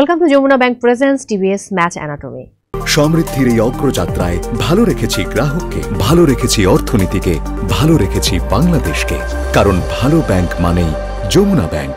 Welcome to Jamuna bank presents TVS match anatomy সমৃদ্ধির এই অগ্রযাত্রায় ভালো রেখেছি গ্রাহককে ভালো রেখেছি অর্থনীতিকে ভালো রেখেছি বাংলাদেশকে কারণ ভালো ব্যাংক মানেই যমুনা ব্যাংক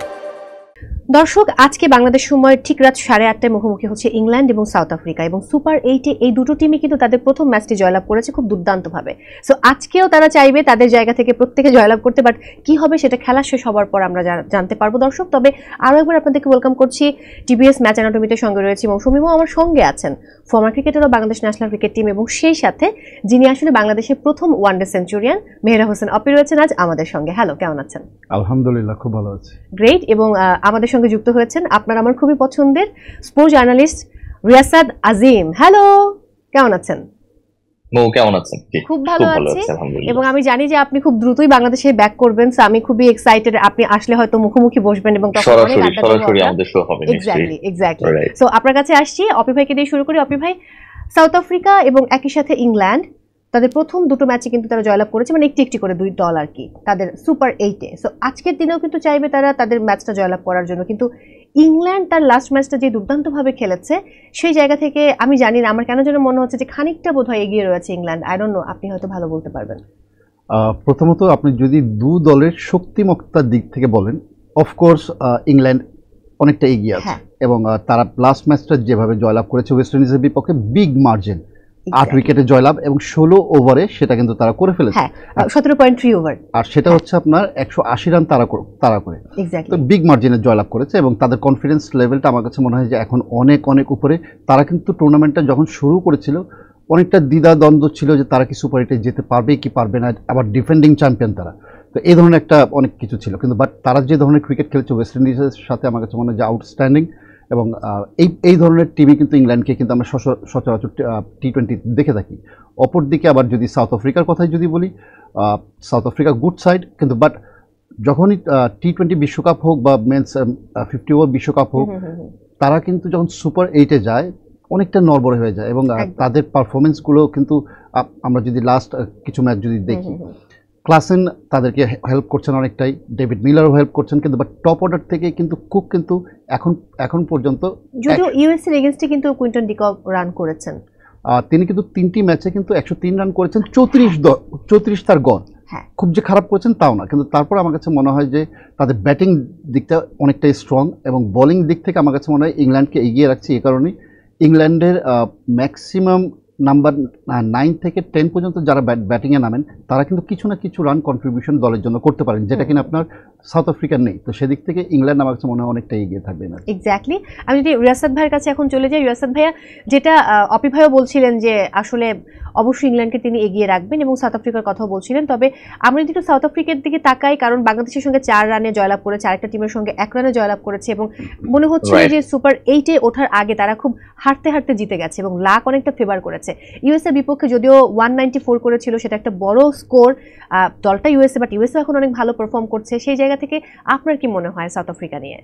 দর্শক আজকে বাংলাদেশ সময় ঠিক রাত সাড়ে আটটায় মুখোমুখি হচ্ছে ইংল্যান্ড এবং সাউথ আফ্রিকা এবং সুপার এইটে এই দুটো টিমই কিন্তু তাদের প্রথম ম্যাচটি জয়লাভ করেছে খুব দুর্দান্তভাবে সো আজকেও তারা চাইবে তাদের জায়গা থেকে প্রত্যেকে জয়লাভ করতে বাট কি হবে সেটা খেলা শেষ হওয়ার পর আমরা জানতে পারবো দর্শক তবে আরও একবার আপনাদেরকে ওয়েলকাম করছি টিভিএস ম্যাচ অ্যানাটমিতে সঙ্গে রয়েছে এবং সমীমও আমার সঙ্গে আছেন ফর্মার ক্রিকেটারও বাংলাদেশ ন্যাশনাল ক্রিকেট টিম এবং সেই সাথে যিনি আসলে বাংলাদেশের প্রথম ওয়ানডে সেঞ্চুরিয়ান মেহরা হোসেন অপি রয়েছেন আজ আমাদের সঙ্গে হ্যালো কেমন আছেন আলহামদুলিল্লাহ খুব ভালো আছে গ্রেট এবং আমাদের সঙ্গে যুক্ত হয়েছেন আপনার আমার খুবই পছন্দের sports journalist Riasad Azim hello কেমন আছেন খুব ভালো আছি এবং আমি জানি যে আপনি খুব দ্রুতই বাংলাদেশে ব্যাক করবেন আমি খুবই এক্সাইটেড আপনি আসলে হয়তো মুখোমুখি বসবেন এবং আপনার কাছে আসছি অপি ভাইকে দিয়ে শুরু করি অপি ভাই সাউথ আফ্রিকা এবং একই সাথে ইংল্যান্ড তাদের প্রথম দুটো ম্যাচে কিন্তু তারা জয়লাভ করেছে মানে একটি একটি করে দুই দল আর কি তাদের সুপার এইটে সো আজকের দিনেও কিন্তু চাইবে তারা তাদের ম্যাচটা জয়লাভ করার জন্য কিন্তু ইংল্যান্ড তার লাস্ট ম্যাচটা যে দুর্দান্তভাবে খেলেছে সেই জায়গা থেকে আমি জানি না আমার কেন যেন মনে হচ্ছে যে খানিকটা বোধ এগিয়ে রয়েছে ইংল্যান্ড আই ডোন্ট নো আপনি হয়তো ভালো বলতে পারবেন প্রথমত আপনি যদি দু দলের শক্তিমত্তার দিক থেকে বলেন অফকোর্স ইংল্যান্ড অনেকটা এগিয়ে আছে হ্যাঁ। এবং তারা লাস্ট ম্যাচটা যেভাবে জয়লাভ করেছে ওয়েস্ট ইন্ডিজের বিপক্ষে বিগ মার্জিন আট উইকেটে জয়লাভ এবং ষোলো ওভারে সেটা কিন্তু তারা করে ফেলেছে হ্যাঁ, সতেরো পয়েন্ট থ্রি ওভার আর সেটা হ্যাঁ। হচ্ছে আপনার একশো আশি রান তারা তারা করে তো বিগ মার্জিনে জয়লাভ করেছে এবং তাদের কনফিডেন্স লেভেলটা আমার কাছে মনে হয় যে এখন অনেক অনেক উপরে তারা কিন্তু টুর্নামেন্টটা যখন শুরু করেছিল অনেকটা দ্বিধা দ্বন্দ্ব ছিল যে তারা কি সুপার এইটে যেতে পারবে কি পারবে না আবার ডিফেন্ডিং চ্যাম্পিয়ন তারা তো এই ধরনের একটা অনেক কিছু ছিল কিন্তু বাট তারা যে ধরনের ক্রিকেট খেলেছে ওয়েস্ট ইন্ডিজের সাথে আমার কাছে মনে হয় যে আউটস্ট্যান্ডিং এবং এই এই ধরনের টিভি কিন্তু ইংল্যান্ডকে কিন্তু আমরা সচরাচর টি টোয়েন্টি দেখে থাকি অপরদিকে আবার যদি সাউথ আফ্রিকার কথাই যদি বলি সাউথ আফ্রিকা গুড সাইড কিন্তু বাট যখনই টি টোয়েন্টি বিশ্বকাপ হোক বা মেন্স ফিফটি ওভার বিশ্বকাপ হোক তারা কিন্তু যখন সুপার এইটে যায় অনেকটা নর্বর হয়ে যায় এবং তাদের পারফরমেন্সগুলো কিন্তু আমরা যদি লাস্ট কিছু ম্যাচ যদি দেখি ক্লাসেন তাদেরকে হেল্প করছেন অনেকটাই ডেভিড মিলারও হেল্প করছেন কিন্তু বাট টপ অর্ডার থেকে কিন্তু কুক কিন্তু এখন এখন পর্যন্ত যদিও ইউএস এর এগেনস্টে কিন্তু কুইন্টন ডিক রান করেছেন তিনি কিন্তু তিনটি ম্যাচে কিন্তু একশো তিন রান করেছেন চৌত্রিশ চৌত্রিশ তার গড় হ্যাঁ। খুব যে খারাপ করেছেন তাও না কিন্তু তারপর আমার কাছে মনে হয় যে তাদের ব্যাটিং দিকটা অনেকটাই স্ট্রং এবং বোলিং দিক থেকে আমার কাছে মনে হয় ইংল্যান্ডকে এগিয়ে রাখছে এই কারণে ইংল্যান্ডের ম্যাক্সিমাম নাম্বার নাইন থেকে টেন পর্যন্ত যারা ব্যাটিংয়ে নামেন তারা কিন্তু কিছু না কিছু রান কন্ট্রিবিউশন দলের জন্য করতে পারেন যেটা কিনা আপনার সাউথ আফ্রিকার নেই তো সেদিক থেকে ইংল্যান্ড আমার কাছে মনে হয় অনেকটা এগিয়ে থাকবে না এক্স্যাক্টলি আমি যদি রিয়াসাদ ভাইয়ের কাছে এখন চলে যাই রিয়াসাদ ভাইয়া যেটা অপি ভাইও বলছিলেন যে আসলে অবশ্যই ইংল্যান্ডকে তিনি এগিয়ে রাখবেন এবং সাউথ আফ্রিকার কথাও বলছিলেন তবে আমরা যদি একটু সাউথ আফ্রিকার দিকে তাকাই কারণ বাংলাদেশের সঙ্গে চার রানে জয়লাভ করেছে আরেকটা টিমের সঙ্গে এক রানে জয়লাভ করেছে এবং মনে হচ্ছে যে সুপার এইটে ওঠার আগে তারা খুব হাঁটতে হাঁটতে জিতে গেছে এবং লাখ অনেকটা ফেভার করেছে ইউএসএ বিপক্ষে যদিও ওয়ান নাইনটি ফোর করেছিল সেটা একটা বড় স্কোর দলটা ইউএসএ বাট ইউএসএ এখন অনেক ভালো পারফর্ম করছে সেই জায়গা থেকে আপনার কি মনে হয় সাউথ আফ্রিকা নিয়ে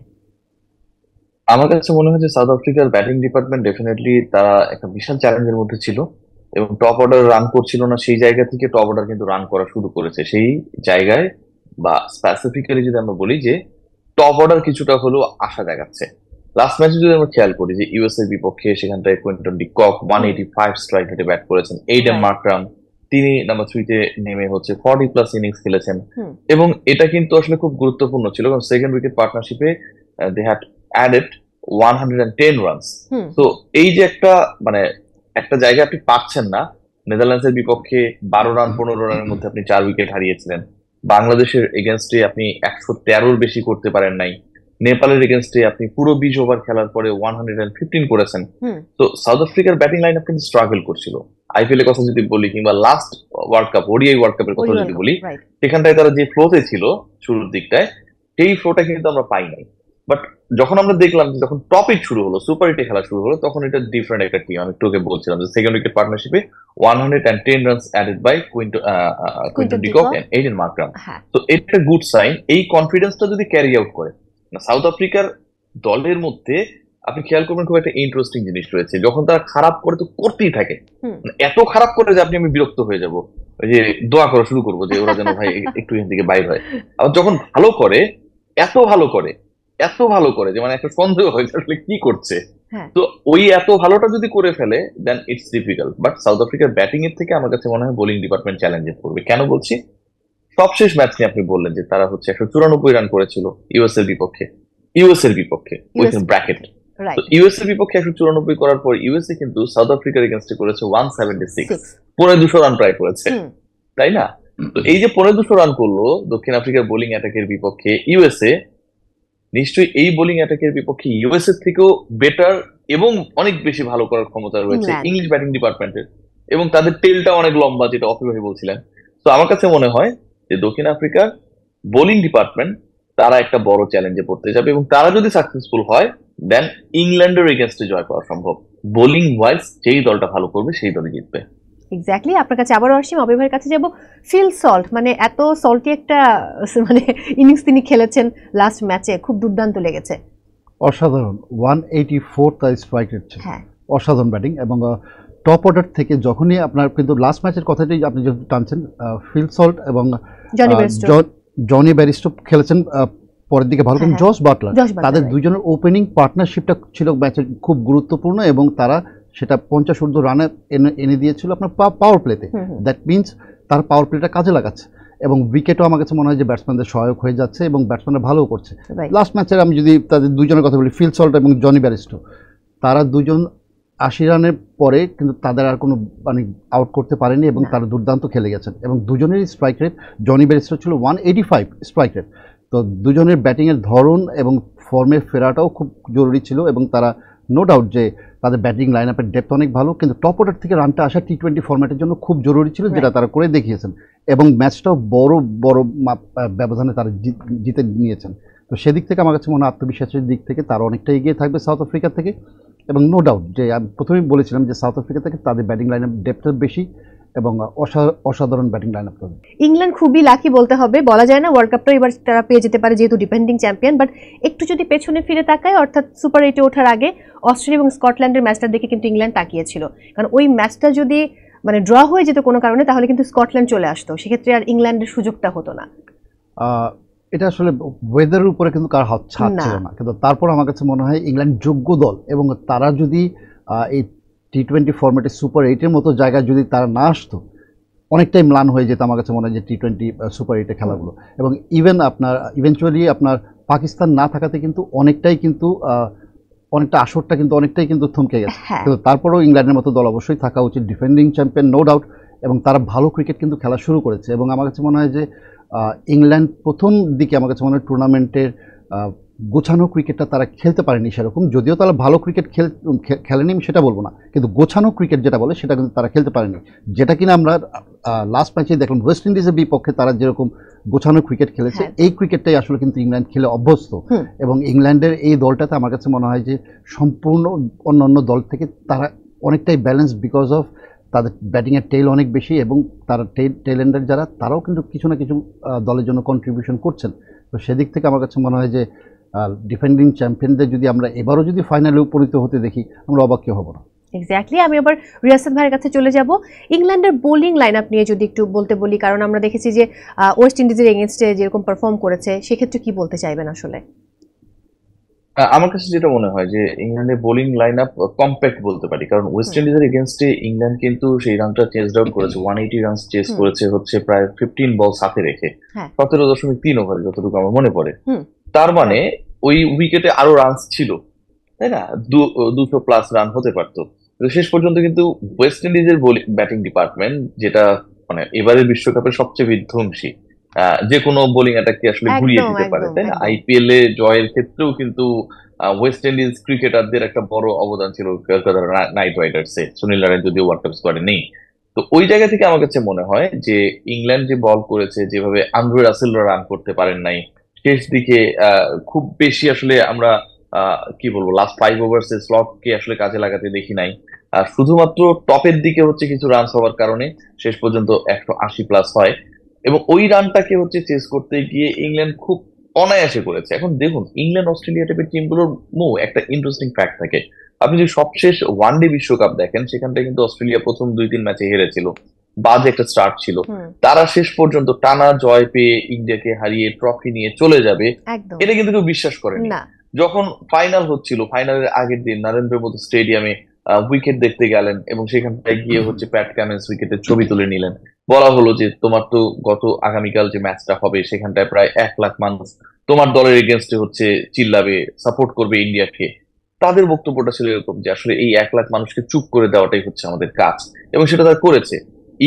আমার কাছে মনে হয় যে সাউথ আফ্রিকার ব্যাটিং ডিপার্টমেন্ট ডেফিনেটলি তারা একটা বিশাল চ্যালেঞ্জের মধ্যে ছিল এবং টপ অর্ডার রান করছিল না সেই জায়গা থেকে টপ অর্ডার কিন্তু রান করা শুরু করেছে সেই জায়গায় বা স্পেসিফিক্যালি যদি আমরা বলি যে টপ অর্ডার কিছুটা হলেও আশা দেখাচ্ছে লাস্ট ম্যাচে যদি আমরা খেয়াল করি যে ইউএস এর বিপক্ষে সেখানটায় Quinton de Kock one eighty five strike রেটে ব্যাট করেছেন এইডেন মার্ক্রাম তিনি নাম্বার থ্রিতে নেমে হচ্ছে ফর্টি প্লাস ইনিংস খেলেছেন এবং এটা কিন্তু আসলে খুব গুরুত্বপূর্ণ ছিল কারণ সেকেন্ড উইকেট পার্টনারশিপে they had added one hundred and ten runs তো এই যে একটা মানে একটা জায়গা আপনি পাচ্ছেন না নেদারল্যান্ডসের বিপক্ষে বারো রান পনেরো রানের মধ্যে আপনি চার উইকেট হারিয়েছিলেন বাংলাদেশের এগেনস্টে আপনি একশো তেরোর বেশি করতে পারেন নাই নেপালের এগেনস্টে আপনি পুরো বিশ ওভার খেলার পরে ওয়ান হান্ড্রেড অ্যান্ড ফিফটিন করেছেন তো সাউথ আফ্রিকার ব্যাটিং লাইন আপনি স্ট্রাগল করছিল আইপিএল এর কথা যদি বলি কিংবা last world cup ODI world কাপের কথা যদি বলি সেখানটায় তারা যে ফ্লোতে ছিল শুরুর দিকটায় সেই ফ্লোটা কিন্তু আমরা পাই নাই বাট যখন আমরা দেখলাম যখন টপিক শুরু হলো সুপার ইটে খেলা শুরু হলো তখন এটা ডিফারেন্ট একটা টিম আমি তোকে বলছিলাম যে সেকেন্ড উইকেট পার্টনারশিপে one hundred and ten runs added by Quinton de Kock and Aiden Markram তো এটা গুড সাইন এই কনফিডেন্সটা যদি ক্যারি আউট করে সাউথ আফ্রিকার দলের মধ্যে আপনি খেয়াল করবেন খুব একটা ইন্টারেস্টিং জিনিস রয়েছে যখন তারা খারাপ করে তো করতেই থাকে এত খারাপ করে যে আপনি আমি বিরক্ত হয়ে যাব যে দোয়া করা শুরু করবো যে ওরা যেন ভাই একটু এখান থেকে বাইর হয় আবার যখন ভালো করে এত ভালো করে এত ভালো করে যে মানে একটা সন্দেহ হয় আসলে কি করছে হ্যাঁ। তো ওই এত ভালোটা যদি করে ফেলে then it's difficult but South আফ্রিকার ব্যাটিং এর থেকে আমার কাছে মনে হয় বোলিং ডিপার্টমেন্ট চ্যালেঞ্জে পড়বে কেন বলছি সবশেষ ম্যাচ নিয়ে আপনি বললেন যে তারা হচ্ছে একশো চুরানব্বই রান করেছিল ইউএস এর বিপক্ষে ইউএস এর বিপক্ষে উইথিন ব্র্যাকেট ইউএস এর বিপক্ষে একশো চুরানব্বই করার পর ইউএস এ কিন্তু সাউথ আফ্রিকার এগেনস্টে করেছে ওয়ান সেভেন্টি সিক্স পনেরো দুশো রান প্রায় করেছে তাই না তো এই যে পনেরো দুশো রান করলো দক্ষিণ আফ্রিকার বোলিং অ্যাটাকের বিপক্ষে ইউএসএ নিশ্চয়ই এই বোলিং অ্যাটাকের বিপক্ষে ইউএস এর থেকেও বেটার এবং অনেক বেশি ভালো করার ক্ষমতা রয়েছে ইংলিশ ব্যাটিং ডিপার্টমেন্টের এবং তাদের টেলটা অনেক লম্বা যেটা অফিভাই বলছিলেন তো আমার কাছে মনে হয় যে দক্ষিণ আফ্রিকার বোলিং ডিপার্টমেন্ট তারা একটা বড় চ্যালেঞ্জে পড়তে যাবে এবং তারা যদি সাকসেসফুল হয় দেন ইংল্যান্ডের এগেনস্টে জয় পাওয়া সম্ভব বোলিং ওয়াইজ যেই দলটা ভালো করবে সেই দলই জিতবে এক্স্যাক্টলি আপনার কাছে আবারও আসছি মাবি ভাইয়ের কাছে যাবো ফিল সল্ট মানে এত সল্টি একটা মানে ইনিংস তিনি খেলেছেন লাস্ট ম্যাচে খুব দুর্দান্ত লেগেছে অসাধারণ ওয়ান এইটি ফোর তার স্ট্রাইক রেট হ্যাঁ অসাধারণ ব্যাটিং এবং টপ অর্ডার থেকে যখনই আপনার কিন্তু লাস্ট ম্যাচের কথাটাই আপনি যেহেতু টানছেন ফিল সল্ট এবং জনি ব্যারিস্টো খেলেছেন পরের দিকে ভালো জস বাটলার হ্যাঁ, হ্যাঁ। তাদের দুজনের ওপেনিং পার্টনারশিপটা ছিল ম্যাচের খুব গুরুত্বপূর্ণ এবং তারা সেটা পঞ্চাশ ঊর্ধ্ব রানে এনে দিয়েছিল আপনার পাওয়ার প্লেতে দ্যাট মিনস তার পাওয়ার প্লেটা কাজে লাগাচ্ছে এবং উইকেটও আমার কাছে মনে হয় যে ব্যাটসম্যানদের সহায়ক হয়ে যাচ্ছে এবং ব্যাটসম্যানরা ভালোও করছে লাস্ট ম্যাচে আমি যদি তাদের দুজনের কথা বলি ফিল সল্ট এবং জনি ব্যারিস্টো তারা দুজন আশি রানের পরে কিন্তু তাদের আর কোনো মানে আউট করতে পারেনি এবং তারা দুর্দান্ত খেলে গেছেন এবং দুজনের স্ট্রাইক রেট জনি ব্যারিস্টো ছিল one eighty five strike rate তো দুজনের ব্যাটিংয়ের ধরন এবং ফর্মে ফেরাটাও খুব জরুরি ছিল এবং তারা নো ডাউট যে তাদের ব্যাটিং লাইন আপের ডেপথ অনেক ভালো কিন্তু টপ অর্ডার থেকে রানটা আসা টি টোয়েন্টি ফর্ম্যাটের জন্য খুব জরুরি ছিল যেটা তারা করে দেখিয়েছেন এবং ম্যাচটাও বড় বড় ব্যবধানে তারা জিতে নিয়েছেন তো সেদিক থেকে আমার কাছে মনে হয় আত্মবিশ্বাসের দিক থেকে তারা অনেকটা এগিয়ে থাকবে সাউথ আফ্রিকা থেকে এবং নো ডাউট যে আমি প্রথমেই বলেছিলাম যে সাউথ আফ্রিকা থেকে তাদের ব্যাটিং লাইনের ডেপটা বেশি এবং অসাধারণ ব্যাটিং লাইন আপ ইংল্যান্ড খুবই লাকি বলতে হবে বলা যায় না ওয়ার্ল্ড কাপটা এবার তারা পেয়ে যেতে পারে যেহেতু ডিপেন্ডিং চ্যাম্পিয়ন বাট একটু যদি পেছনে ফিরে তাকায় অর্থাৎ সুপার এইটে ওঠার আগে অস্ট্রেলিয়া এবং স্কটল্যান্ডের ম্যাচটা দেখে কিন্তু ইংল্যান্ড তাকিয়েছিল কারণ ওই ম্যাচটা যদি মানে ড্র হয়ে যেত কোনো কারণে তাহলে কিন্তু স্কটল্যান্ড চলে আসতো সেক্ষেত্রে আর ইংল্যান্ডের সুযোগটা হতো না এটা আসলে ওয়েদারের উপরে কিন্তু কার হাত ছাড়ছিল না কিন্তু তারপর আমার কাছে মনে হয় ইংল্যান্ড যোগ্য দল এবং তারা যদি এই টি টোয়েন্টি ফর্মেটে সুপার এইটের মতো জায়গায় যদি তারা না আসতো অনেকটাই ম্লান হয়ে যেত আমার কাছে মনে হয় যে টি টোয়েন্টি সুপার এইটে খেলাগুলো এবং ইভেন আপনার ইভেনচুয়ালি আপনার পাকিস্তান না থাকাতে কিন্তু অনেকটাই কিন্তু অনেকটা আসরটা কিন্তু অনেকটাই কিন্তু থমকে গেছে হ্যাঁ। কিন্তু তারপরেও ইংল্যান্ডের মতো দল অবশ্যই থাকা উচিত ডিফেন্ডিং চ্যাম্পিয়ন নো ডাউট এবং তারা ভালো ক্রিকেট কিন্তু খেলা শুরু করেছে এবং আমার কাছে মনে হয় যে ইংল্যান্ড প্রথম দিকে আমার কাছে মনে হয় টুর্নামেন্টের গোছানো ক্রিকেটটা তারা খেলতে পারেনি সেরকম যদিও তারা ভালো ক্রিকেট খেল খেলেনি আমি সেটা বলবো না কিন্তু গোছানো ক্রিকেট যেটা বলে সেটা কিন্তু তারা খেলতে পারেনি যেটা কিনা আমরা লাস্ট ম্যাচে দেখলাম ওয়েস্ট ইন্ডিজের বিপক্ষে তারা যেরকম গোছানো ক্রিকেট খেলেছে হ্যাঁ। এই ক্রিকেটটাই আসলে কিন্তু ইংল্যান্ড খেলে অভ্যস্ত এবং ইংল্যান্ডের এই দলটাতে আমার কাছে মনে হয় যে সম্পূর্ণ অন্য অন্য দল থেকে তারা অনেকটাই ব্যালেন্স বিকজ অফ তাদের ব্যাটিংয়ের টেল অনেক বেশি এবং তারা টেল যারা তারাও কিন্তু কিছু না কিছু দলের জন্য কন্ট্রিবিউশন করছেন তো সেদিক থেকে আমার কাছে মনে হয় যে ডিফেন্ডিং চ্যাম্পিয়নদের যদি আমরা এবারও যদি ফাইনালে উপনীত হতে দেখি আমরা অবাক্য হব না এক্স্যাক্টলি আমি আবার রিয়াসেন ভাইয়ের কাছে চলে যাব ইংল্যান্ডের বোলিং লাইন আপ নিয়ে যদি একটু বলতে বলি কারণ আমরা দেখেছি যে ওয়েস্ট ইন্ডিজের এগেনস্টে যেরকম পারফর্ম করেছে সেক্ষেত্রে কি বলতে চাইবেন আসলে আমার কাছে যেটা মনে হয় যে ইংল্যান্ডের বোলিং লাইন আপ কম্প্যাক্ট বলতে পারি কারণ ওয়েস্ট ইন্ডিজের এগেনস্টে ইংল্যান্ড কিন্তু সেই রানটা চেস ডাউন করেছে ওয়ান এইটি রান চেস করেছে হচ্ছে প্রায় ফিফটিন বল সাথে রেখে হ্যাঁ। সতেরো দশমিক তিন ওভার যতটুকু আমার মনে পড়ে তার মানে ওই উইকেটে আরো রানস ছিল তাই না দুশো প্লাস রান হতে পারত শেষ পর্যন্ত কিন্তু ওয়েস্ট ইন্ডিজের ব্যাটিং ডিপার্টমেন্ট যেটা মানে এবারের বিশ্বকাপের সবচেয়ে বিধ্বংসী যে কোনো বোলিং অ্যাটাককে আসলে ঘুরিয়ে দিতে পারে তাই না আইপিএল এ জয়ের ক্ষেত্রেও কিন্তু ওয়েস্ট ইন্ডিজ ক্রিকেটারদের একটা বড় অবদান ছিল কলকাতার নাইট রাইডার্স এ সুনীল নারায়ণ যদিও ওয়ার্ল্ড কাপ স্কোয়াডে নেই তো ওই জায়গা থেকে আমার কাছে মনে হয় যে ইংল্যান্ড যে বল করেছে যেভাবে আন্দ্রে রাসেলরা রান করতে পারেন নাই শেষ দিকে খুব বেশি আসলে আমরা কি বলবো লাস্ট ফাইভ ওভার্স স্লটকে আসলে কাজে লাগাতে দেখি নাই আর শুধুমাত্র টপের দিকে হচ্ছে কিছু রান হওয়ার কারণে শেষ পর্যন্ত একশো আশি প্লাস হয় এবং ওই রানটাকে হচ্ছে চেস করতে গিয়ে ইংল্যান্ড খুব অনায়াসে করেছে এখন দেখুন ইংল্যান্ড অস্ট্রেলিয়া টাইপের টিমগুলোর মো একটা ইন্টারেস্টিং ফ্যাক্ট থাকে আপনি যদি সবশেষ ডে বিশ্বকাপ দেখেন সেখানটা কিন্তু অস্ট্রেলিয়া প্রথম দুই তিন ম্যাচে হেরেছিল বাজে একটা স্টার্ট ছিল তারা শেষ পর্যন্ত টানা জয় পেয়ে ইন্ডিয়াকে হারিয়ে ট্রফি নিয়ে চলে যাবে এটা কিন্তু কেউ বিশ্বাস করে যখন ফাইনাল হচ্ছিল ফাইনালের আগের দিন নরেন্দ্র মোদী স্টেডিয়ামে উইকেট দেখতে গেলেন এবং সেখানটায় গিয়ে হচ্ছে প্যাট ক্যামেন্স উইকেটের ছবি তুলে নিলেন বলা হলো যে তোমার তো গত আগামীকাল যে ম্যাচটা হবে সেখানটায় প্রায় এক লাখ মানুষ তোমার দলের এগেনস্টে হচ্ছে চিল্লাবে সাপোর্ট করবে ইন্ডিয়াকে তাদের বক্তব্যটা ছিল এরকম যে আসলে এই এক লাখ মানুষকে চুপ করে দেওয়াটাই হচ্ছে আমাদের কাজ এবং সেটা তারা করেছে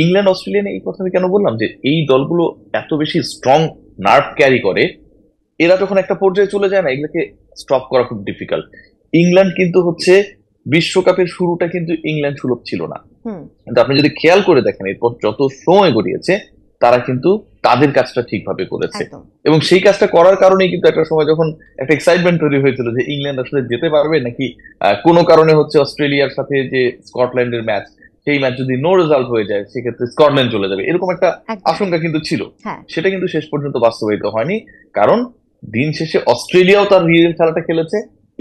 ইংল্যান্ড অস্ট্রেলিয়া নিয়ে এই কথা আমি কেন বললাম যে এই দলগুলো এত বেশি স্ট্রং নার্ভ ক্যারি করে এরা যখন একটা পর্যায়ে চলে যায় না এগুলোকে স্টপ করা খুব ডিফিকাল্ট ইংল্যান্ড কিন্তু হচ্ছে বিশ্বকাপের শুরুটা কিন্তু ইংল্যান্ড সুলভ ছিল না কিন্তু আপনি যদি খেয়াল করে দেখেন এরপর যত সময় গড়িয়েছে তারা কিন্তু তাদের কাজটা ঠিকভাবে করেছে এবং সেই কাজটা করার কারণেই কিন্তু একটা সময় যখন একটা এক্সাইটমেন্ট তৈরি হয়েছিল যে ইংল্যান্ড আসলে যেতে পারবে নাকি কোনো কারণে হচ্ছে অস্ট্রেলিয়ার সাথে যে স্কটল্যান্ডের ম্যাচ সেই ম্যাচ যদি নো রেজাল্ট হয়ে যায় সেক্ষেত্রে স্কটল্যান্ড চলে যাবে এরকম একটা আশঙ্কা কিন্তু ছিল হ্যাঁ। সেটা কিন্তু শেষ পর্যন্ত বাস্তবায়িত হয়নি কারণ দিন শেষে অস্ট্রেলিয়াও তার রিয়েল খেলাটা খেলেছে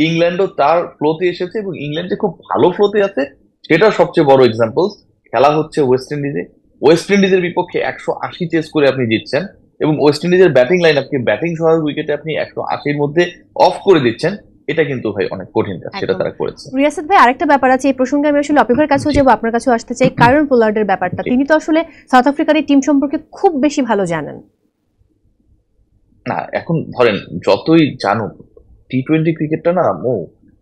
ইংল্যান্ডও তার ফ্লোতে এসেছে এবং ইংল্যান্ডে খুব ভালো ফ্লোতে আছে সেটা সবচেয়ে বড় এক্সাম্পল খেলা হচ্ছে ওয়েস্ট ইন্ডিজে ওয়েস্ট ইন্ডিজের বিপক্ষে একশো আশি চেস করে আপনি জিতছেন এবং ওয়েস্ট ইন্ডিজের ব্যাটিং লাইন আপকে ব্যাটিং সহায়ক উইকেটে আপনি একশো আশির মধ্যে অফ করে দিচ্ছেন এটা কিন্তু ভাই অনেক কঠিন কাজ সেটা তারা করেছে রিয়াসাত ভাই আরেকটা ব্যাপার আছে এই প্রসঙ্গে আমি আসলে অপেক্ষার কাছেও যাবো আপনার কাছেও আসতে চাই কারণ পোলার্ডের ব্যাপারটা তিনি তো আসলে সাউথ আফ্রিকার এই টিম সম্পর্কে খুব বেশি ভালো জানেন না এখন ধরেন যতই জানুক টি টোয়েন্টি ক্রিকেটটা না মো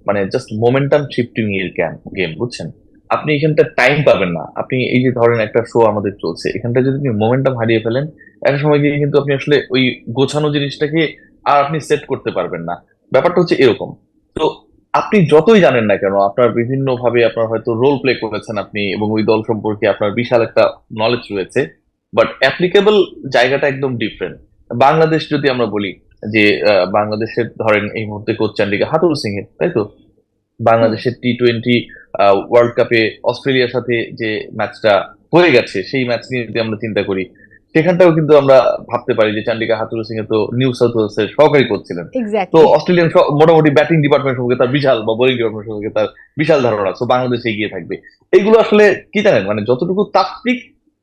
মানে জাস্ট মোমেন্টাম শিফটিং এর গেম বুঝছেন আপনি এখানটা টাইম পাবেন না আপনি এই যে ধরেন একটা শো আমাদের চলছে এখানটা যদি আপনি মোমেন্টাম হারিয়ে ফেলেন একটা সময় গিয়ে কিন্তু আপনি আসলে ওই গোছানো জিনিসটাকে আর আপনি সেট করতে পারবেন না ব্যাপারটা হচ্ছে এরকম তো আপনি যতই জানেন না কেন আপনার বিভিন্ন ভাবে আপনার হয়তো রোল প্লে করেছেন আপনি এবং ওই দল সম্পর্কে আপনার বিশাল একটা নলেজ রয়েছে বাট অ্যাপ্লিকেবল জায়গাটা একদম ডিফারেন্ট বাংলাদেশ যদি আমরা বলি যে বাংলাদেশের ধরেন এই মুহূর্তে কোচ চান্ডিকা হাতুর সিং এর তাই তো বাংলাদেশের টি টোয়েন্টি ওয়ার্ল্ড কাপে অস্ট্রেলিয়ার সাথে যে ম্যাচটা হয়ে গেছে সেই ম্যাচ নিয়ে যদি আমরা চিন্তা করি সেখানটাও কিন্তু আমরা ভাবতে পারি যে চান্ডিকা হাতুর সিং তো নিউ সাউথ ওয়েলস এর সহকারী কোচ ছিলেন তো অস্ট্রেলিয়ান মোটামুটি ব্যাটিং ডিপার্টমেন্ট সম্পর্কে তার বিশাল বা বোলিং ডিপার্টমেন্ট সম্পর্কে তার বিশাল ধারণা তো বাংলাদেশে এগিয়ে থাকবে এগুলো আসলে কি জানেন মানে যতটুকু তাত্ত্বিক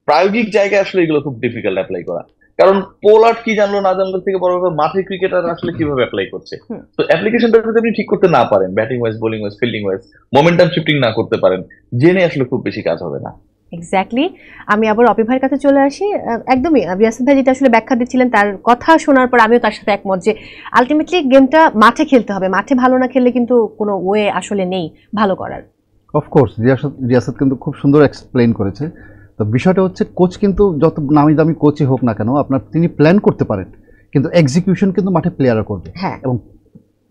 প্রায়োগিক জায়গায় আসলে এগুলো খুব ডিফিকাল্ট অ্যাপ্লাই করা কারণ পোলার্ট কি জানলো না জানলো থেকে বড় কথা মাঠে ক্রিকেটার আসলে কিভাবে অ্যাপ্লাই করছে তো অ্যাপ্লিকেশনটা যদি আপনি ঠিক করতে না পারেন batting wise bowling wise fielding wise momentum shifting না করতে পারেন জেনে আসলে খুব বেশি কাজ হবে না এক্স্যাক্টলি আমি আবার অপিভার ভাইয়ের কাছে চলে আসি একদমই রিয়াসিন ভাই যেটা আসলে ব্যাখ্যা দিচ্ছিলেন তার কথা শোনার পর আমিও তার সাথে একমত যে আলটিমেটলি গেমটা মাঠে খেলতে হবে মাঠে ভালো না খেললে কিন্তু কোনো ওয়ে আসলে নেই ভালো করার অফকোর্স রিয়াসত রিয়াসত কিন্তু খুব সুন্দর এক্সপ্লেন করেছে তো বিষয়টা হচ্ছে কোচ কিন্তু যত নামি দামি কোচই হোক না কেন আপনার তিনি প্ল্যান করতে পারেন কিন্তু এক্সিকিউশন কিন্তু মাঠে প্লেয়াররা করবে হ্যাঁ এবং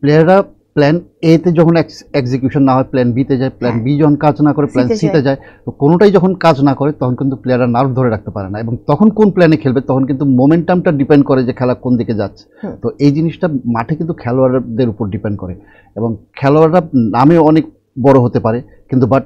প্লেয়াররা প্ল্যান এতে যখন এক্সিকিউশন না হয় প্ল্যান বিতে যায় প্ল্যান বি যখন কাজ না করে প্ল্যান সিতে যায় তো কোনোটাই যখন কাজ না করে তখন কিন্তু প্লেয়াররা নার্ভ ধরে রাখতে পারে না এবং তখন কোন প্ল্যানে খেলবে তখন কিন্তু মোমেন্টামটা ডিপেন্ড করে যে খেলা কোন দিকে যাচ্ছে তো এই জিনিসটা মাঠে কিন্তু খেলোয়াড়দের উপর ডিপেন্ড করে এবং খেলোয়াড়রা নামে অনেক বড় হতে পারে কিন্তু বাট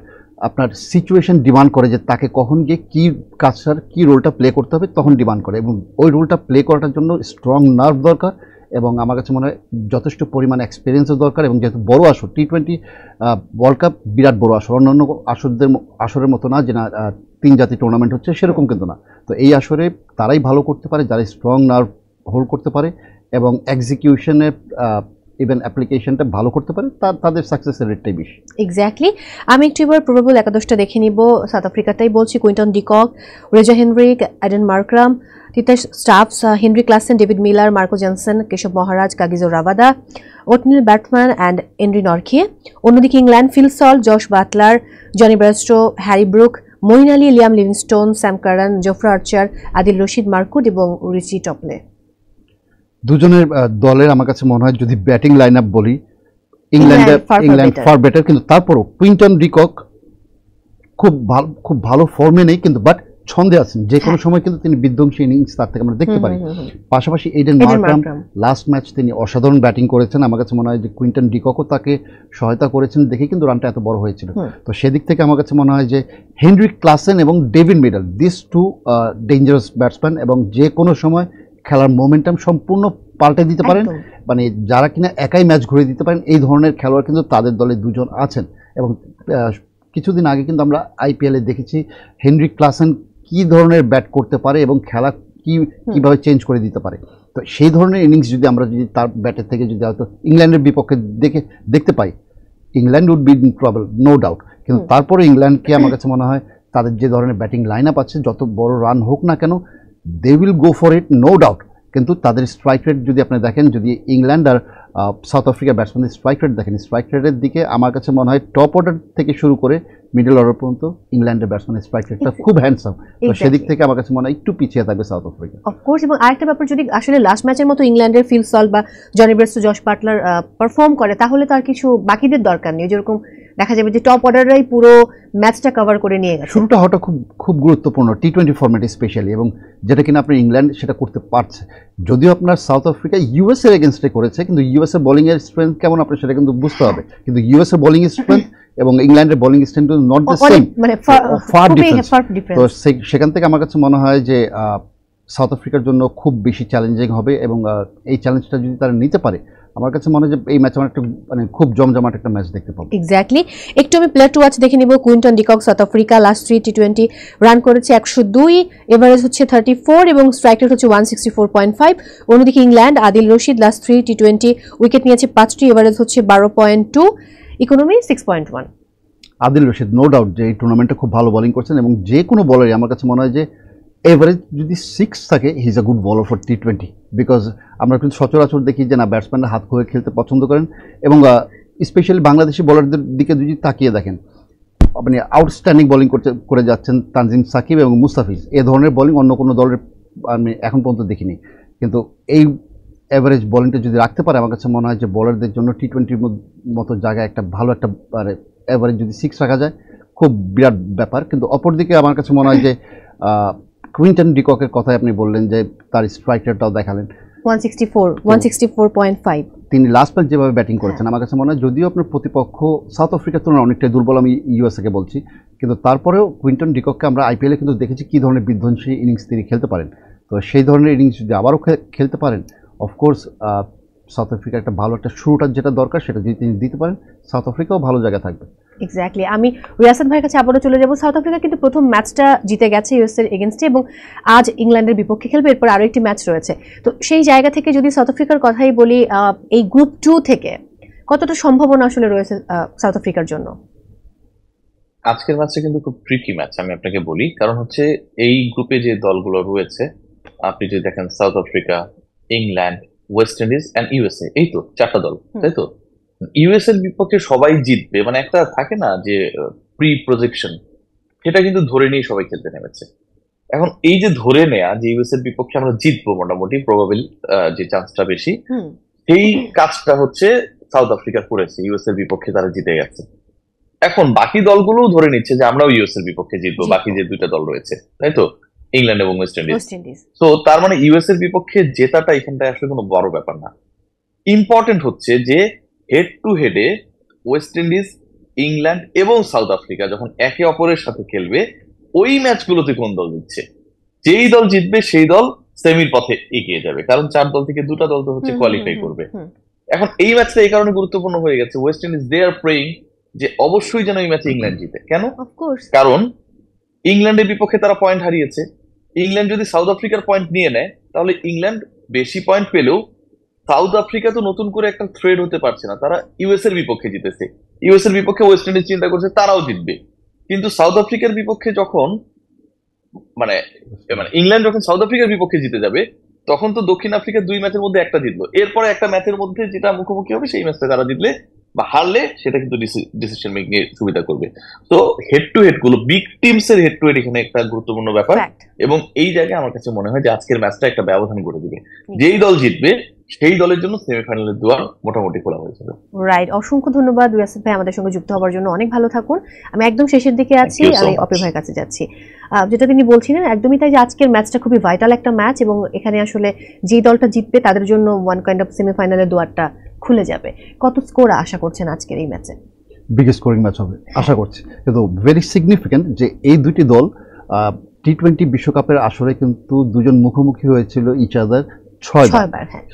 আপনার সিচুয়েশন ডিমান্ড করে যে তাকে কখন গিয়ে কী কাজটার কী রোলটা প্লে করতে হবে তখন ডিমান্ড করে এবং ওই রোলটা প্লে করাটার জন্য স্ট্রং নার্ভ দরকার এবং আমার কাছে মনে হয় যথেষ্ট পরিমাণ এক্সপিরিয়েন্সের দরকার এবং যেহেতু বড় আসর টি টোয়েন্টি ওয়ার্ল্ড কাপ বিরাট বড় আসর অন্যান্য আসরদের আসরের মতো না যে না তিন জাতি টুর্নামেন্ট হচ্ছে সেরকম কিন্তু না তো এই আসরে তারাই ভালো করতে পারে যারা স্ট্রং নার্ভ হোল্ড করতে পারে এবং এক্সিকিউশনের ইভেন অ্যাপ্লিকেশনটা ভালো করতে পারে তার তাদের সাকসেসের রেটটাই বেশি এক্স্যাক্টলি আমি একটু এবার প্রবল একাদশটা দেখে নিব সাউথ আফ্রিকাটাই বলছি Quinton de Kock Reeza Hendricks Aiden Markram তিতাস Stubbs Heinrich Klaasen David Miller Marco Jansen Keshav Maharaj Kagiso Rabada Ottniel Baartman and Anrich Nortje অন্যদিকে England Phil Salt Jos Buttler Jonny Bairstow Harry Brook Moeen Ali Liam Livingstone Sam Curran Jofra Archer Adil Rashid Mark Wood এবং Reece টপলে দুজনের দলের আমার কাছে মনে হয় যদি ব্যাটিং লাইন আপ বলি ইংল্যান্ডে ইংল্যান্ড ফার বেটার কিন্তু তারপরও কুইন্টন ডিকক খুব ভালো খুব ভালো ফর্মে নেই কিন্তু বাট ছন্দে আছেন যে কোনো হ্যাঁ। সময় কিন্তু তিনি বিধ্বংসী ইনিংস তার থেকে আমরা দেখতে পারি পাশাপাশি এইডেন মার্করাম লাস্ট ম্যাচ তিনি অসাধারণ ব্যাটিং করেছেন আমার কাছে মনে হয় যে কুইন্টন ডিককও তাকে সহায়তা করেছেন দেখে কিন্তু রানটা এত বড় হয়েছিল তো সেদিক থেকে আমার কাছে মনে হয় যে হেনরিক ক্লাসেন এবং David Miller this two dangerous batsman এবং যে কোনো সময় খেলার মোমেন্টাম সম্পূর্ণ পাল্টে দিতে পারেন মানে যারা কিনা একাই ম্যাচ ঘুরে দিতে পারেন এই ধরনের খেলোয়াড় কিন্তু তাদের দলে দুজন আছেন এবং কিছুদিন আগে কিন্তু আমরা আইপিএলে দেখেছি হেনরি ক্লাসেন কি ধরনের ব্যাট করতে পারে এবং খেলা কি কীভাবে চেঞ্জ করে দিতে পারে তো সেই ধরনের ইনিংস যদি আমরা যদি তার ব্যাটের থেকে যদি হয়তো ইংল্যান্ডের বিপক্ষে দেখে দেখতে পাই England would be in no doubt কিন্তু তারপরে ইংল্যান্ডকে আমার কাছে মনে হয় তাদের যে ধরনের ব্যাটিং লাইন আপ আছে যত বড় রান হোক না কেন they will go for it no doubt কিন্তু তাদের স্ট্রাইক রেট যদি আপনি দেখেন যদি ইংল্যান্ড আর সাউথ আফ্রিকার ব্যাটসম্যানদের স্ট্রাইক রেট দেখেন স্ট্রাইক রেটের দিকে আমার কাছে মনে হয় টপ অর্ডার থেকে শুরু করে মিডল অর্ডার পর্যন্ত ইংল্যান্ডের ব্যাটসম্যানের স্ট্রাইক রেটটা খুব হ্যান্ডসাম তো সেদিক থেকে আমার কাছে মনে হয় একটু পিছিয়ে থাকবে সাউথ আফ্রিকা অফকোর্স এবং আরেকটা ব্যাপার যদি আসলে লাস্ট ম্যাচের মতো ইংল্যান্ডের ফিল সল বা Jonny Bairstow Jos Buttler perform করে তাহলে তার কিছু বাকিদের দরকার নেই যেরকম দেখা যাবে যে টপ অর্ডাররাই পুরো ম্যাচটা কভার করে নিয়ে গেছে শুরুটা হওয়াটা খুব খুব গুরুত্বপূর্ণ টি টোয়েন্টি ফর্মেটে স্পেশালি এবং যেটা কিনা আপনার ইংল্যান্ড সেটা করতে পারছে যদিও আপনার সাউথ আফ্রিকা ইউএসএর এগেনস্টে করেছে কিন্তু ইউএসএ এর বোলিং স্ট্রেংথ কেমন আপনার সেটা কিন্তু বুঝতে হবে কিন্তু ইউএসএ এর বোলিং স্ট্রেংথ এবং ইংল্যান্ডের bowling strength not the same মানে ফার তো সেখান থেকে আমার কাছে মনে হয় যে সাউথ আফ্রিকার জন্য খুব বেশি চ্যালেঞ্জিং হবে এবং এই চ্যালেঞ্জটা যদি তারা নিতে পারে আমার কাছে মনে হয় যে এই ম্যাচ আমরা একটা মানে খুব জমজমাট একটা ম্যাচ দেখতে পাবো এক্স্যাক্টলি একটু আমি প্লেয়ার টু ওয়াচ দেখে নিব Quinton de Kock South Africa last three T twenty run করেছে একশো দুই এভারেজ হচ্ছে থার্টি ফোর এবং স্ট্রাইক রেট হচ্ছে one sixty four point five অন্যদিকে England Adil Rashid last three T twenty wicket নিয়েছে পাঁচটি এভারেজ হচ্ছে বারো point two economy six point one Adil Rashid no doubt যে এই টুর্নামেন্টটা খুব ভালো বোলিং করছেন এবং যে কোনো বলারই আমার কাছে মনে হয় যে এভারেজ যদি সিক্স থাকে he is a good bowler for T twenty because আমরা কিন্তু সচরাচর দেখি যে না ব্যাটসম্যানরা হাত খুঁজে খেলতে পছন্দ করেন এবং স্পেশালি বাংলাদেশি বলারদের দিকে যদি তাকিয়ে দেখেন আপনি আউটস্ট্যান্ডিং বোলিং করতে করে যাচ্ছেন তানজিম সাকিব এবং মুস্তাফিজ এ ধরনের বোলিং অন্য কোনো দলের আমি এখন পর্যন্ত দেখিনি কিন্তু এই অ্যাভারেজ বোলিংটা যদি রাখতে পারে আমার কাছে মনে হয় যে বলারদের জন্য টি টোয়েন্টির মতো জায়গায় একটা ভালো একটা মানে অ্যাভারেজ যদি সিক্স রাখা যায় খুব বিরাট ব্যাপার কিন্তু অপরদিকে আমার কাছে মনে হয় যে কুইন্টন ডিককের কথাই আপনি বললেন যে তার স্ট্রাইক রেটটাও দেখালেন 164 164.5 তিনি লাস্ট ম্যাচ যেভাবে ব্যাটিং করেছেন আমার কাছে মনে হয় যদিও আপনার প্রতিপক্ষ সাউথ আফ্রিকার তুলনায় অনেকটাই দুর্বল আমি কে বলছি কিন্তু তারপরেও কুইন্টন ডিকককে আমরা আইপিএলে কিন্তু দেখেছি কী ধরনের বিধ্বংসী ইনিংস তিনি খেলতে পারেন তো সেই ধরনের ইনিংস যদি আবারও খেলতে পারেন অফকোর্স সাউথ আফ্রিকা একটা ভালো একটা শুরুটার যেটা দরকার সেটা যদি তিনি দিতে পারেন সাউথ আফ্রিকাও ভালো জায়গায় থাকবে এক্স্যাক্টলি আমি রিয়াসাদ ভাইয়ের কাছে আবারও চলে যাবো সাউথ আফ্রিকা কিন্তু প্রথম ম্যাচটা জিতে গেছে ইউএসএর এগেনস্টে এবং আজ ইংল্যান্ডের বিপক্ষে খেলবে এরপর আরও একটি ম্যাচ রয়েছে তো সেই জায়গা থেকে যদি সাউথ আফ্রিকার কথাই বলি এই গ্রুপ টু থেকে কতটা সম্ভাবনা আসলে রয়েছে সাউথ আফ্রিকার জন্য আজকের ম্যাচটা কিন্তু খুব ট্রিকি ম্যাচ আমি আপনাকে বলি কারণ হচ্ছে এই গ্রুপে যে দলগুলো রয়েছে আপনি যদি দেখেন South Africa England West Indies and USA এই তো চারটা দল তাই তো ইউএস এর বিপক্ষে সবাই জিতবে মানে একটা থাকে না যে প্রি প্রজেকশন সেটা কিন্তু ধরে নিয়ে সবাই খেলতে নেমেছে এখন এই যে ধরে নেয়া যে ইউএস এর বিপক্ষে আমরা জিতবো মোটামুটি প্রবাবিল যে চান্সটা বেশি সেই কাজটা হচ্ছে সাউথ আফ্রিকা করেছে ইউএস এর বিপক্ষে তারা জিতে গেছে এখন বাকি দলগুলোও ধরে নিচ্ছে যে আমরাও ইউএস এর বিপক্ষে জিতবো বাকি যে দুইটা দল রয়েছে তাই তো ইংল্যান্ড এবং ওয়েস্ট ইন্ডিজ তো তার মানে ইউএস এর বিপক্ষে জেতাটা এখানটায় আসলে কোনো বড় ব্যাপার না ইম্পর্টেন্ট হচ্ছে যে হেড টু হেডে ওয়েস্ট ইন্ডিজ ইংল্যান্ড এবং সাউথ আফ্রিকা যখন একে অপরের সাথে খেলবে ওই ম্যাচগুলোতে কোন দল জিতছে যেই দল জিতবে সেই দল সেমির পথে এগিয়ে যাবে কারণ চার দল থেকে দুটা দল তো হচ্ছে কোয়ালিফাই করবে এখন এই ম্যাচটা এই কারণে গুরুত্বপূর্ণ হয়ে গেছে West Indies they are playing যে অবশ্যই যেন এই ম্যাচে ইংল্যান্ড জিতে কেন কারণ ইংল্যান্ডের বিপক্ষে তারা পয়েন্ট হারিয়েছে ইংল্যান্ড যদি সাউথ আফ্রিকার পয়েন্ট নিয়ে নেয় তাহলে ইংল্যান্ড বেশি পয়েন্ট পেলেও সাউথ আফ্রিকা তো নতুন করে একটা থ্রেড হতে পারছে না তারা ইউএস এর বিপক্ষে জিতেছে ইউএস এর বিপক্ষে ওয়েস্ট ইন্ডিজ চিন্তা করছে তারাও জিতবে কিন্তু সাউথ আফ্রিকার বিপক্ষে যখন মানে মানে ইংল্যান্ড যখন সাউথ আফ্রিকার বিপক্ষে জিতে যাবে তখন তো দক্ষিণ আফ্রিকা দুই ম্যাচের মধ্যে একটা জিতলো এরপরে একটা ম্যাচের মধ্যে যেটা মুখোমুখি হবে সেই ম্যাচটা তারা জিতলে বা হারলে সেটা কিন্তু ডিসিশন মেকিং এর সুবিধা করবে তো হেড টু হেড গুলো বিগ টিমস এর হেড টু হেড এখানে একটা গুরুত্বপূর্ণ ব্যাপার এবং এই জায়গায় আমার কাছে মনে হয় যে আজকের ম্যাচটা একটা ব্যবধান করে দিবে যেই দল জিতবে সেই দলের জন্য সেমিফাইনালের দুয়ার মোটামুটি খোলা হয়েছিল রাইট অসংখ্য ধন্যবাদ ইয়াসিফ ভাই আমাদের সঙ্গে যুক্ত হওয়ার জন্য অনেক ভালো থাকুন আমি একদম শেষের দিকে আছি আমি অপি ভাইয়ের কাছে যাচ্ছি যেটা তিনি বলছিলেন একদমই তাই যে আজকের ম্যাচটা খুবই ভাইটাল একটা ম্যাচ এবং এখানে আসলে যে দলটা জিতবে তাদের জন্য ওয়ান কাইন্ড অফ সেমিফাইনালের দুয়ারটা খুলে যাবে কত স্কোর আশা করছেন আজকের এই ম্যাচে বিগেস্ট স্কোরিং ম্যাচ হবে আশা করছি কিন্তু ভেরি সিগনিফিক্যান্ট যে এই দুটি দল টি টোয়েন্টি বিশ্বকাপের আসরে কিন্তু দুজন মুখোমুখি হয়েছিল ইচ আদার হ্যাঁ।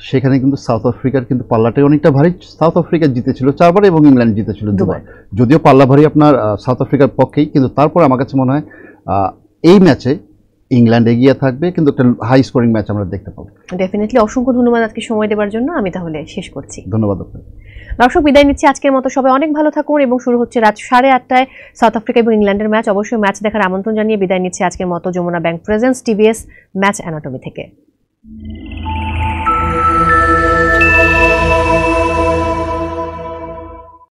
সেখানে কিন্তু সাউথ আফ্রিকার কিন্তু পাল্লাটাই অনেকটা ভারী সাউথ আফ্রিকা জিতেছিল চারবার এবং ইংল্যান্ড জিতেছিল দুবার যদিও পাল্লা ভারী আপনার সাউথ আফ্রিকার পক্ষেই কিন্তু তারপর আমার কাছে মনে হয় এই ম্যাচে ইংল্যান্ড এগিয়ে থাকবে কিন্তু একটা হাই স্কোরিং ম্যাচ আমরা দেখতে পাবো ডেফিনেটলি অসংখ্য ধন্যবাদ আজকে সময় দেওয়ার জন্য আমি তাহলে শেষ করছি ধন্যবাদ দর্শক বিদায় নিচ্ছি আজকের মতো সবাই অনেক ভালো থাকুন এবং শুরু হচ্ছে রাত সাড়ে আটটায় সাউথ আফ্রিকা এবং ইংল্যান্ডের ম্যাচ অবশ্যই ম্যাচ দেখার আমন্ত্রণ জানিয়ে বিদায় নিচ্ছি আজকের মতো Jamuna bank presents TVS match anatomy থেকে Música